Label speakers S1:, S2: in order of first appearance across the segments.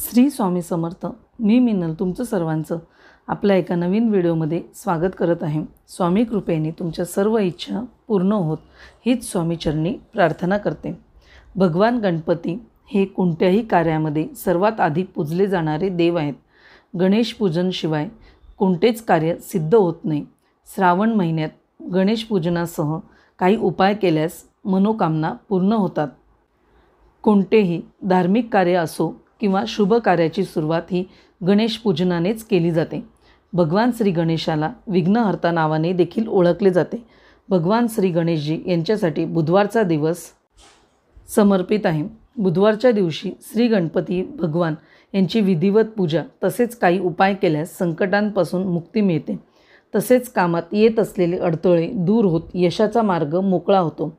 S1: श्री स्वामी समर्थ मी मिनल तुमचं सर्वांचं आपल्या एका नवीन व्हिडिओमध्ये स्वागत करत आहे स्वामी कृपेने तुमच्या सर्व इच्छा पूर्ण होत हीच स्वामीचरणी प्रार्थना करते भगवान गणपती हे कोणत्याही कार्यामध्ये सर्वात आधी पूजले जाणारे देव आहेत गणेश पूजनशिवाय कोणतेच कार्य सिद्ध होत नाही श्रावण महिन्यात गणेश पूजनासह काही उपाय केल्यास मनोकामना पूर्ण होतात कोणतेही धार्मिक कार्य असो किंवा शुभ कार्याची सुरुवात ही गणेश पूजनानेच केली जाते भगवान श्री गणेशाला विघ्नहर्ता नावाने देखील ओळखले जाते भगवान श्री गणेशजी यांच्यासाठी बुधवारचा दिवस समर्पित आहे बुधवारच्या दिवशी श्री गणपती भगवान यांची विधिवत पूजा तसेच काही उपाय केल्यास संकटांपासून मुक्ती मिळते तसेच कामात येत असलेले अडथळे दूर होत यशाचा मार्ग मोकळा होतो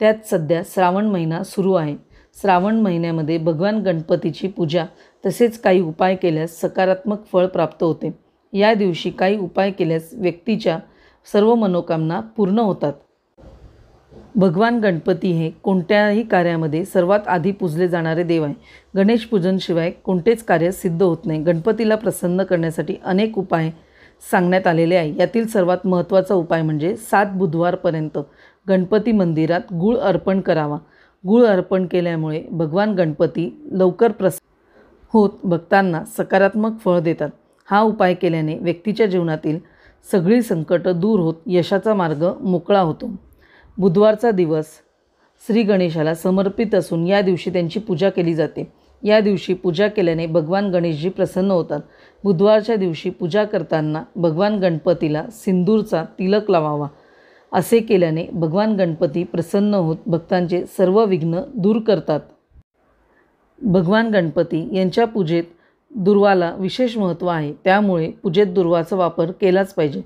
S1: त्यात सध्या श्रावण महिना सुरू आहे श्रावण महिन्यामध्ये भगवान गणपतीची पूजा तसेच काही उपाय केल्यास सकारात्मक फळ प्राप्त होते या दिवशी काही उपाय केल्यास व्यक्तीच्या सर्व मनोकामना पूर्ण होतात भगवान गणपती हे कोणत्याही कार्यामध्ये सर्वात आधी पूजले जाणारे देव आहे गणेश पूजनशिवाय कोणतेच कार्य सिद्ध होत नाही गणपतीला प्रसन्न करण्यासाठी अनेक उपाय सांगण्यात आलेले आहे यातील सर्वात महत्त्वाचा उपाय म्हणजे सात बुधवारपर्यंत गणपती मंदिरात गुळ अर्पण करावा गुळ अर्पण केल्यामुळे भगवान गणपती लवकर प्रस होत भक्तांना सकारात्मक फळ देतात हा उपाय केल्याने व्यक्तीच्या जीवनातील सगळी संकटं दूर होत यशाचा मार्ग मोकळा होतो बुधवारचा दिवस श्री गणेशाला समर्पित असून या दिवशी त्यांची पूजा केली जाते या दिवशी पूजा केल्याने भगवान गणेशजी प्रसन्न होतात बुधवारच्या दिवशी पूजा करताना भगवान गणपतीला सिंदूरचा तिलक लावावा असे केल्याने भगवान गणपती प्रसन्न होत भक्तांचे सर्व विघ्न दूर करतात भगवान गणपती यांच्या पूजेत दुर्वाला विशेष महत्त्व आहे त्यामुळे पूजेत दुर्वाचा वापर केलाच पाहिजे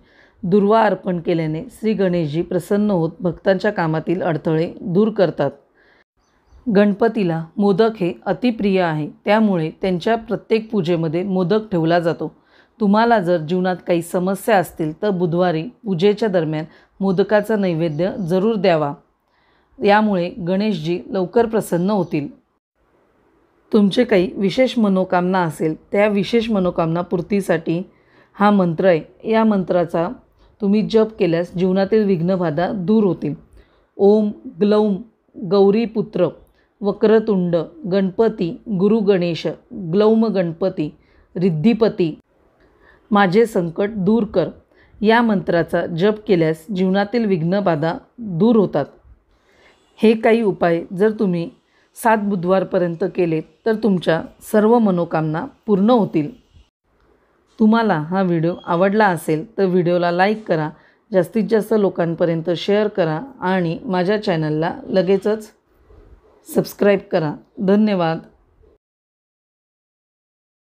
S1: दुर्वा अर्पण केल्याने श्री गणेशजी प्रसन्न होत भक्तांच्या कामातील अडथळे दूर करतात गणपतीला मोदक हे अतिप्रिय आहे त्यामुळे त्यांच्या प्रत्येक पूजेमध्ये मोदक ठेवला जातो तुम्हाला जर जीवनात काही समस्या असतील तर बुधवारी पूजेच्या दरम्यान मोदकाचा नैवेद्य जरूर द्यावा यामुळे गणेशजी लवकर प्रसन्न होतील तुमचे काही विशेष मनोकामना असेल त्या विशेष मनोकामना पूर्तीसाठी हा मंत्र आहे या मंत्राचा तुम्ही जप केल्यास जीवनातील विघ्नबाधा दूर होतील ओम ग्लौम गौरीपुत्र वक्रतुंड गणपती गुरु गणेश ग्लौम गणपती रिद्धिपती माझे संकट दूर कर या मंत्राचा जप केल्यास जीवनातील विघ्नबाधा दूर होतात हे काही उपाय जर तुम्ही सात बुधवारपर्यंत केले तर तुमच्या सर्व मनोकामना पूर्ण होतील तुम्हाला हा व्हिडिओ आवडला असेल तर व्हिडिओला लाईक करा जास्तीत जास्त लोकांपर्यंत शेअर करा आणि माझ्या चॅनलला लगेचच सबस्क्राईब करा धन्यवाद